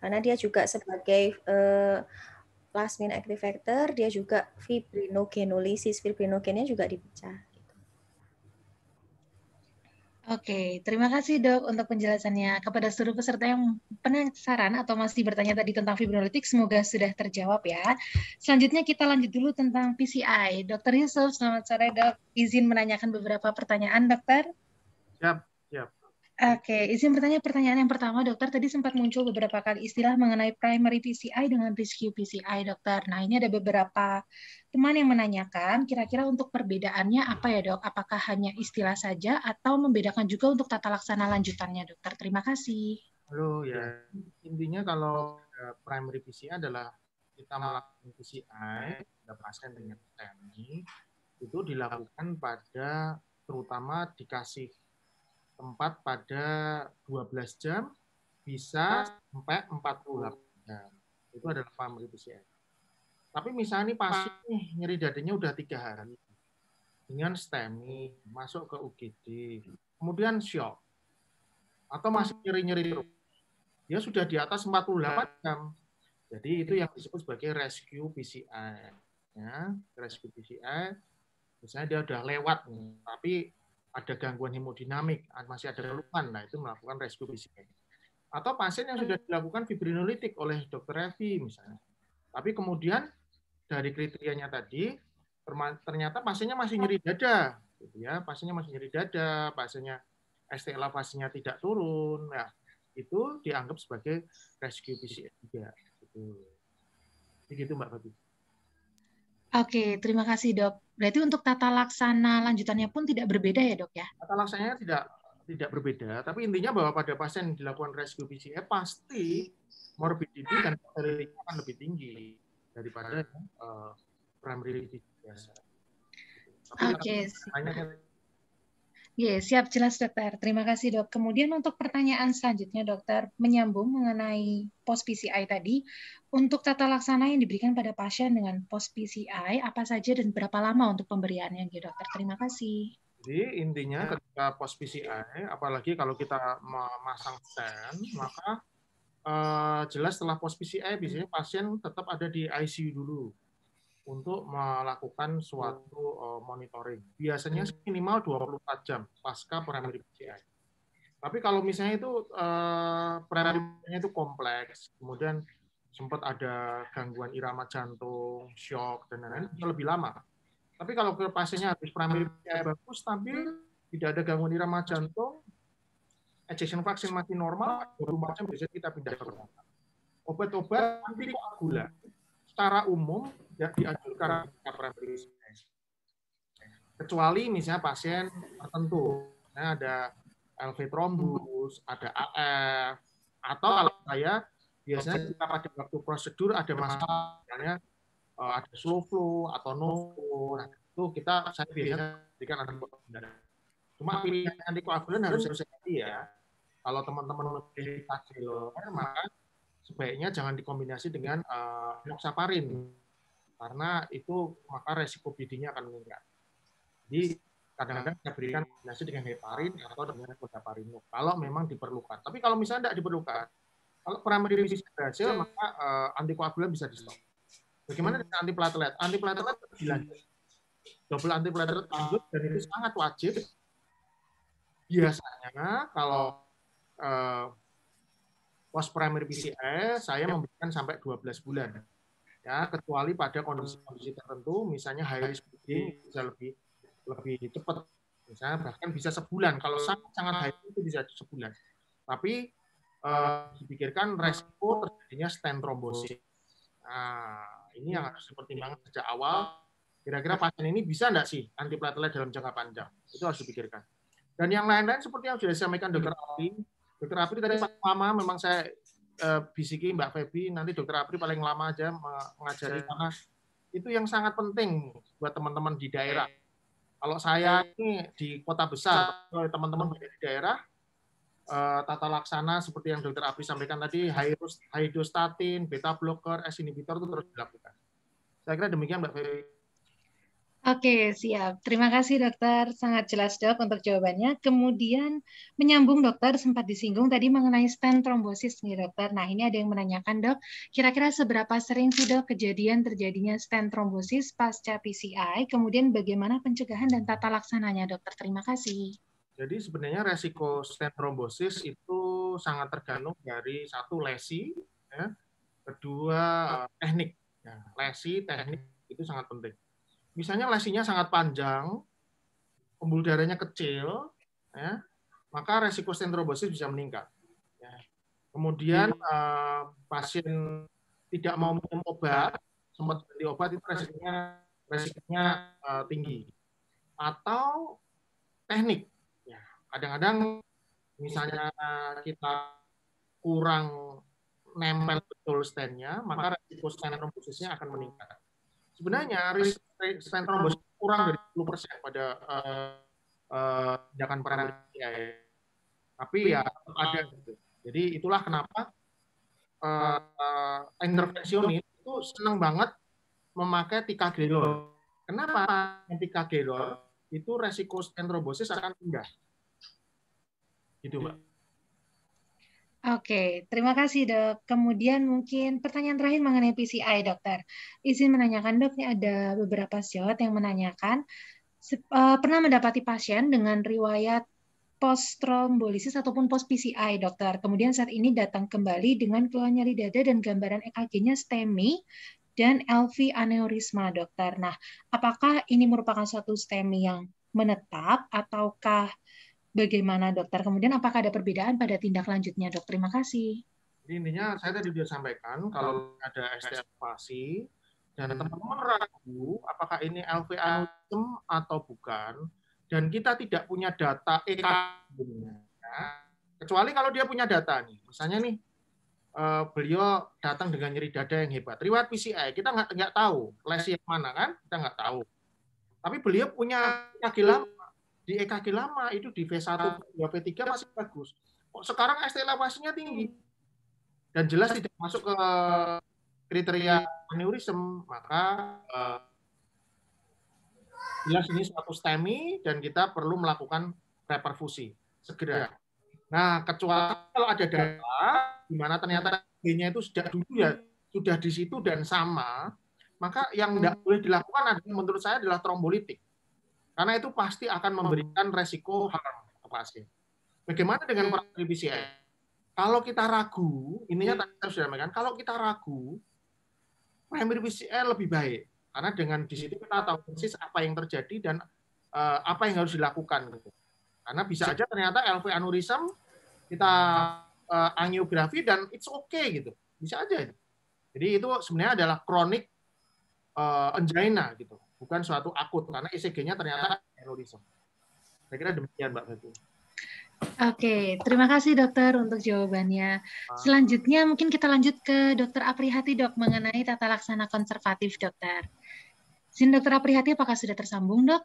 karena dia juga sebagai eh, plasmin activator, dia juga fibrinogenolisis fibrinogennya juga dipecah. Gitu. Oke, terima kasih dok untuk penjelasannya. Kepada seluruh peserta yang penasaran atau masih bertanya tadi tentang fibrinolitik, semoga sudah terjawab ya. Selanjutnya kita lanjut dulu tentang PCI. Dokter Yusuf, selamat sore dok. Izin menanyakan beberapa pertanyaan dokter. Siap, siap. Oke, izin bertanya pertanyaan yang pertama, dokter. Tadi sempat muncul beberapa kali istilah mengenai primary PCI dengan rescue PCI, dokter. Nah, ini ada beberapa teman yang menanyakan, kira-kira untuk perbedaannya apa ya, dok? Apakah hanya istilah saja atau membedakan juga untuk tata laksana lanjutannya, dokter? Terima kasih. Halo, ya. Intinya kalau e, primary PCI adalah kita melakukan PCI, ada pasien dengan TNI, itu dilakukan pada terutama dikasih tempat pada 12 jam bisa sampai 48 jam. Itu adalah paham PCR. Tapi misalnya ini pasien nyeri dadanya udah tiga hari dengan STEMI masuk ke UGD, kemudian shock atau masih nyeri-nyeri terus. Dia sudah di atas 48 nah. jam. Jadi itu yang disebut sebagai rescue PCI. Ya, rescue PCI misalnya dia udah lewat nih, tapi ada gangguan hemodinamik, ah, masih ada relukan, nah itu melakukan rescue PCI. Atau pasien yang sudah dilakukan fibrinolitik oleh dokter Revi misalnya. Tapi kemudian dari kriterianya tadi ternyata pasiennya masih nyeri dada, gitu ya, pasiennya masih nyeri dada, pasiennya ST elevasinya tidak turun, ya itu dianggap sebagai rescue PCI juga. Gitu. Begitu Mbak Fatih. Oke, terima kasih dok. Berarti untuk tata laksana lanjutannya pun tidak berbeda ya dok ya? Tata laksananya tidak tidak berbeda, tapi intinya bahwa pada pasien yang dilakukan rescue PCR pasti morbidity dan mortality akan lebih tinggi daripada uh, primary disease biasa. Oke. Okay. Hanya Ya siap jelas dokter. Terima kasih dok. Kemudian untuk pertanyaan selanjutnya dokter, menyambung mengenai post PCI tadi, untuk tata laksana yang diberikan pada pasien dengan post PCI, apa saja dan berapa lama untuk pemberiannya gitu dokter? Terima kasih. Jadi intinya ketika post PCI, apalagi kalau kita memasang stand, maka eh, jelas setelah post PCI biasanya pasien tetap ada di ICU dulu untuk melakukan suatu uh, monitoring. Biasanya minimal 24 jam pasca primary PCI. Tapi kalau misalnya itu uh, eh, primary itu kompleks, kemudian sempat ada gangguan irama jantung, shock dan lain-lain itu lebih lama. Tapi kalau ke pasiennya habis primary PCI bagus, stabil, tidak ada gangguan irama jantung, ejection vaksin masih normal, 24 jam bisa kita pindah ke rumah. obat-obat anti gula secara umum tidak ya, diatur karena preferensi. Kecuali misalnya pasien tertentu, ya, ada LV trombus, ada AF, atau kalau saya biasanya kita pada waktu prosedur ada masalah, misalnya eh, ada slow flow atau no flow. Nah, itu kita saya biasanya berikan antikoagulan. Cuma pilihan antikoagulan harus harus ya. Kalau teman-teman lebih -teman maka sebaiknya jangan dikombinasi dengan uh, eh, enoxaparin karena itu maka resiko BD-nya akan meningkat. Jadi kadang-kadang kita berikan kombinasi dengan heparin atau dengan kodaparinup kalau memang diperlukan. Tapi kalau misalnya tidak diperlukan, kalau primary resistance berhasil maka uh, antikoagulan bisa di stop. Bagaimana dengan antiplatelet? Antiplatelet dilanjut. Double antiplatelet lanjut dan itu sangat wajib. Biasanya kalau eh, post primer PCR saya memberikan sampai 12 bulan. Ya, kecuali pada kondisi-kondisi tertentu misalnya high risk bleeding bisa lebih lebih cepat. Misalnya bahkan bisa sebulan kalau sangat-sangat high risk itu bisa sebulan. Tapi eh, dipikirkan resiko terjadinya stent trombosis. Nah, ini yang harus dipertimbangkan sejak awal. Kira-kira pasien ini bisa enggak sih antiplatelet dalam jangka panjang? Itu harus dipikirkan. Dan yang lain-lain seperti yang sudah saya disampaikan dokter hmm. Alvin, Dokter Apri tadi Pak lama memang saya eh, bisiki Mbak Febi nanti Dokter Apri paling lama aja mengajari Oke. karena itu yang sangat penting buat teman-teman di daerah. Kalau saya ini di kota besar, kalau teman-teman di daerah eh, tata laksana seperti yang Dokter Apri sampaikan tadi, hidrostatin, beta blocker, S inhibitor itu terus dilakukan. Saya kira demikian Mbak Febi. Oke, siap. Terima kasih dokter, sangat jelas dok untuk jawabannya. Kemudian menyambung dokter sempat disinggung tadi mengenai stent trombosis nih dokter. Nah ini ada yang menanyakan dok, kira-kira seberapa sering sih dok kejadian terjadinya stent trombosis pasca PCI? Kemudian bagaimana pencegahan dan tata laksananya dokter? Terima kasih. Jadi sebenarnya resiko stent trombosis itu sangat tergantung dari satu lesi, ya. kedua teknik. Nah, lesi, teknik itu sangat penting misalnya lesinya sangat panjang, pembuluh darahnya kecil, ya, maka resiko stentrobosis bisa meningkat. Ya. Kemudian uh, pasien tidak mau minum obat, sempat ganti obat itu resikonya resikonya uh, tinggi. Atau teknik, ya kadang-kadang misalnya kita kurang nempel betul stenya, maka resiko stent akan meningkat sebenarnya risk stent trombos kurang dari 10 persen pada tindakan uh, uh, peran ya. Tapi ya ada gitu. Jadi itulah kenapa uh, uh, intervensionis itu senang banget memakai tika gelor. Kenapa tika gelor itu resiko sentral akan rendah? Gitu, Pak. Oke, terima kasih dok. Kemudian mungkin pertanyaan terakhir mengenai PCI dokter. Izin menanyakan dok, ini ada beberapa siot yang menanyakan eh, pernah mendapati pasien dengan riwayat post trombolisis ataupun post PCI dokter. Kemudian saat ini datang kembali dengan keluhan nyeri dada dan gambaran EKG-nya STEMI dan LV aneurisma dokter. Nah, apakah ini merupakan suatu STEMI yang menetap ataukah Bagaimana dokter? Kemudian apakah ada perbedaan pada tindak lanjutnya dok? Terima kasih. Jadi intinya saya tadi sudah sampaikan kalau ada estivasi dan hmm. teman-teman ragu apakah ini LVA atau bukan dan kita tidak punya data EKG ya. kecuali kalau dia punya data nih misalnya nih eh, beliau datang dengan nyeri dada yang hebat riwayat PCI kita nggak nggak tahu lesi yang mana kan kita nggak tahu tapi beliau punya lagi lama di EKG lama itu di V1, ah. V3 masih bagus. Sekarang ST elevasinya tinggi. Dan jelas tidak masuk ke kriteria aneurisme, maka eh, jelas ini suatu STEMI dan kita perlu melakukan reperfusi segera. Ya. Nah, kecuali kalau ada data di mana ternyata D-nya itu sudah dulu ya sudah di situ dan sama, maka yang tidak boleh dilakukan adalah menurut saya adalah trombolitik. Karena itu pasti akan oh. memberikan resiko haram ke pasien. Bagaimana dengan praktik PCR? Kalau kita ragu, ininya hmm. tadi saya sudah mengatakan, kalau kita ragu, primary PCR lebih baik. Karena dengan di situ kita tahu persis apa yang terjadi dan uh, apa yang harus dilakukan. Karena bisa aja ternyata LV aneurism kita uh, angiografi dan it's okay gitu. Bisa aja. Jadi itu sebenarnya adalah kronik uh, angina gitu bukan suatu akut karena ECG-nya ternyata aneurisma. Saya kira demikian Mbak Fatu. Oke, terima kasih dokter untuk jawabannya. Selanjutnya mungkin kita lanjut ke dokter Aprihati dok mengenai tata laksana konservatif dokter. Sin dokter Aprihati apakah sudah tersambung dok?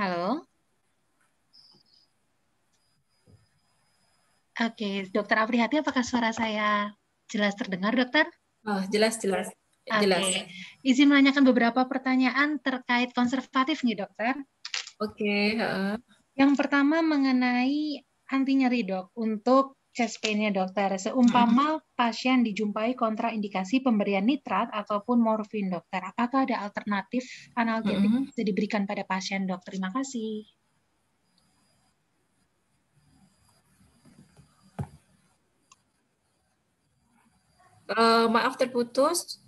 Halo. Oke, okay. Dokter Aprihati, apakah suara saya jelas terdengar, Dokter? Oh, jelas, jelas. Jelas. Izin menanyakan beberapa pertanyaan terkait konservatif nih, Dokter. Oke. Okay. Yang pertama mengenai anti nyeri, Dok, untuk chest pain-nya, Dokter. Seumpama -huh. Mm-hmm. pasien dijumpai kontraindikasi pemberian nitrat ataupun morfin, Dokter. Apakah ada alternatif analgetik yang mm-hmm. bisa diberikan pada pasien, Dok? Terima kasih. Eh, maaf terputus.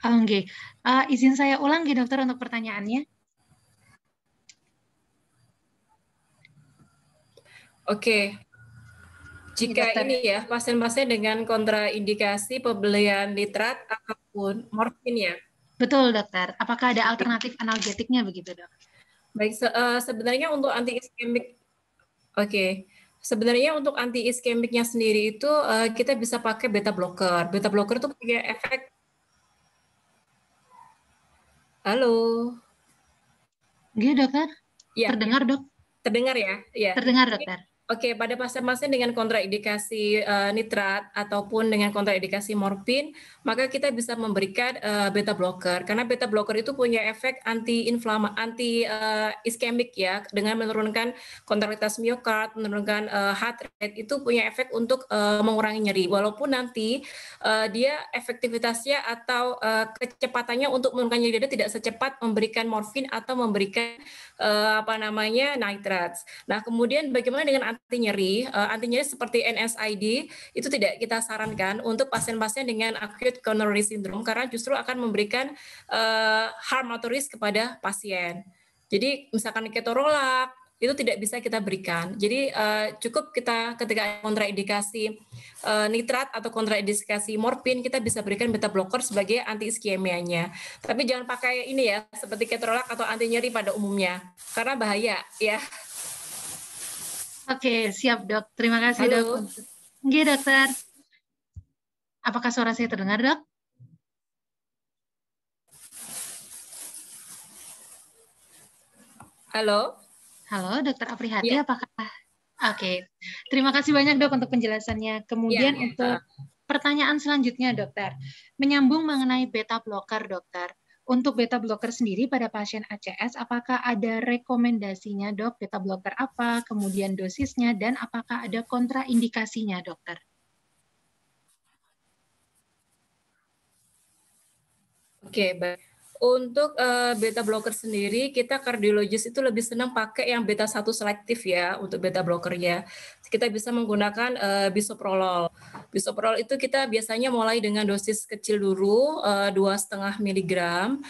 Oh, ah, okay. uh, izin saya ulang gih dokter untuk pertanyaannya. Oke. Okay. Jika ya, ini ya pasien-pasien dengan kontraindikasi pembelian nitrat ataupun morfin ya. Betul dokter. Apakah ada alternatif analgetiknya begitu dok? Baik. Se uh, sebenarnya untuk anti iskemik, oke. Okay. Sebenarnya untuk anti iskemiknya sendiri itu uh, kita bisa pakai beta blocker. Beta blocker itu punya efek Halo. Iya, Dokter. Ya. Terdengar, Dok. Terdengar ya? Iya. Terdengar, Dokter. Oke, pada pasien-pasien dengan kontraindikasi uh, eh, nitrat ataupun dengan kontraindikasi morfin, maka kita bisa memberikan uh, beta blocker karena beta blocker itu punya efek anti inflama anti uh, iskemik ya dengan menurunkan kontraktivitas miokard, menurunkan uh, heart rate itu punya efek untuk uh, mengurangi nyeri. Walaupun nanti uh, dia efektivitasnya atau uh, kecepatannya untuk menurunkan nyeri dia tidak secepat memberikan morfin atau memberikan uh, apa namanya nitrat. Nah, kemudian bagaimana dengan anti nyeri. Uh, anti nyeri seperti NSID itu tidak kita sarankan untuk pasien-pasien dengan acute coronary syndrome karena justru akan memberikan uh, harm atau risk kepada pasien. Jadi misalkan ketorolak itu tidak bisa kita berikan. Jadi uh, cukup kita ketika kontraindikasi uh, nitrat atau kontraindikasi morfin kita bisa berikan beta blocker sebagai anti iskemianya. Tapi jangan pakai ini ya seperti ketorolak atau anti nyeri pada umumnya karena bahaya ya. Oke, siap dok. Terima kasih Halo. dok. Nggih dokter. Apakah suara saya terdengar dok? Halo. Halo, dokter Aprihati, ya. apakah? Oke, terima kasih banyak dok untuk penjelasannya. Kemudian ya, ya. untuk pertanyaan selanjutnya dokter, menyambung mengenai beta blocker dokter. Untuk beta blocker sendiri pada pasien ACS, apakah ada rekomendasinya dok beta blocker apa, kemudian dosisnya, dan apakah ada kontraindikasinya dokter? Oke, okay, baik. Untuk uh, beta blocker sendiri, kita kardiologis itu lebih senang pakai yang beta 1 selektif ya untuk beta blockernya. Kita bisa menggunakan uh, bisoprolol. Bisoprolol itu kita biasanya mulai dengan dosis kecil dulu, eh, dua setengah miligram,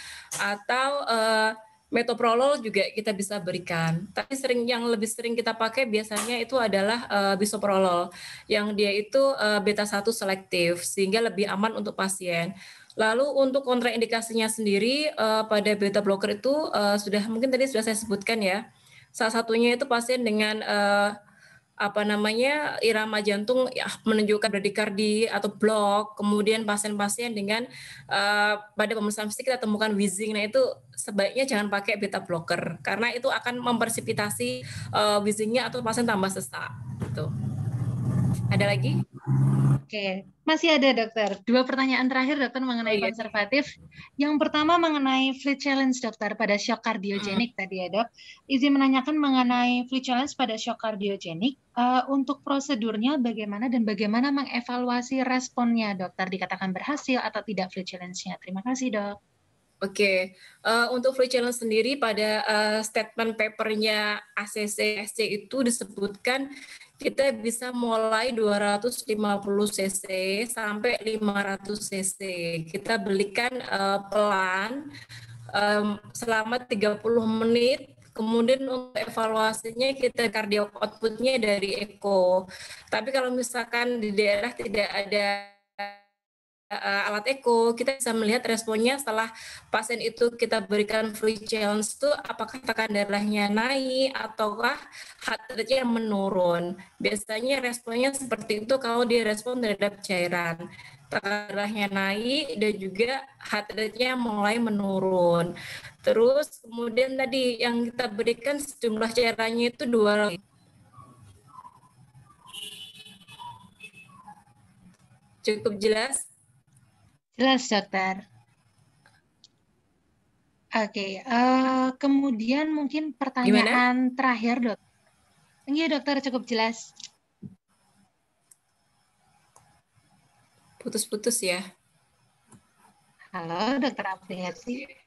atau uh, metoprolol juga kita bisa berikan. Tapi sering yang lebih sering kita pakai biasanya itu adalah uh, bisoprolol yang dia itu uh, beta 1 selektif sehingga lebih aman untuk pasien. Lalu untuk kontraindikasinya sendiri uh, pada beta blocker itu uh, sudah mungkin tadi sudah saya sebutkan ya. Salah satunya itu pasien dengan uh, apa namanya irama jantung ya, menunjukkan bradikardi atau blok kemudian pasien-pasien dengan uh, pada pemeriksaan fisik kita temukan wheezing nah itu sebaiknya jangan pakai beta blocker karena itu akan mempersipitasi uh, wheezingnya atau pasien tambah sesak gitu ada lagi Oke, masih ada dokter. Dua pertanyaan terakhir dokter mengenai oh, iya. konservatif. Yang pertama mengenai fluid challenge dokter pada shock kardiogenik hmm. tadi ya dok. Izin menanyakan mengenai fluid challenge pada shock kardiogenik. Uh, eh, untuk prosedurnya bagaimana dan bagaimana mengevaluasi responnya dokter dikatakan berhasil atau tidak fluid challenge-nya. Terima kasih dok. Oke, okay. uh, eh, untuk flu challenge sendiri pada uh, statement papernya ACC SC itu disebutkan kita bisa mulai 250 cc sampai 500 cc. Kita belikan uh, pelan um, selama 30 menit Kemudian untuk evaluasinya kita cardio outputnya dari Eko. Tapi kalau misalkan di daerah tidak ada Eh, alat eko, kita bisa melihat responnya setelah pasien itu kita berikan free challenge itu apakah tekanan darahnya naik ataukah heart rate yang menurun. Biasanya responnya seperti itu kalau direspon terhadap cairan. Tekanan darahnya naik dan juga heart rate-nya mulai menurun. Terus kemudian tadi yang kita berikan sejumlah cairannya itu dua Cukup jelas? Jelas, dokter. Oke, uh, kemudian mungkin pertanyaan Gimana? terakhir, dok. Iya, dokter cukup jelas. Putus-putus ya. Halo, dokter Apriyati.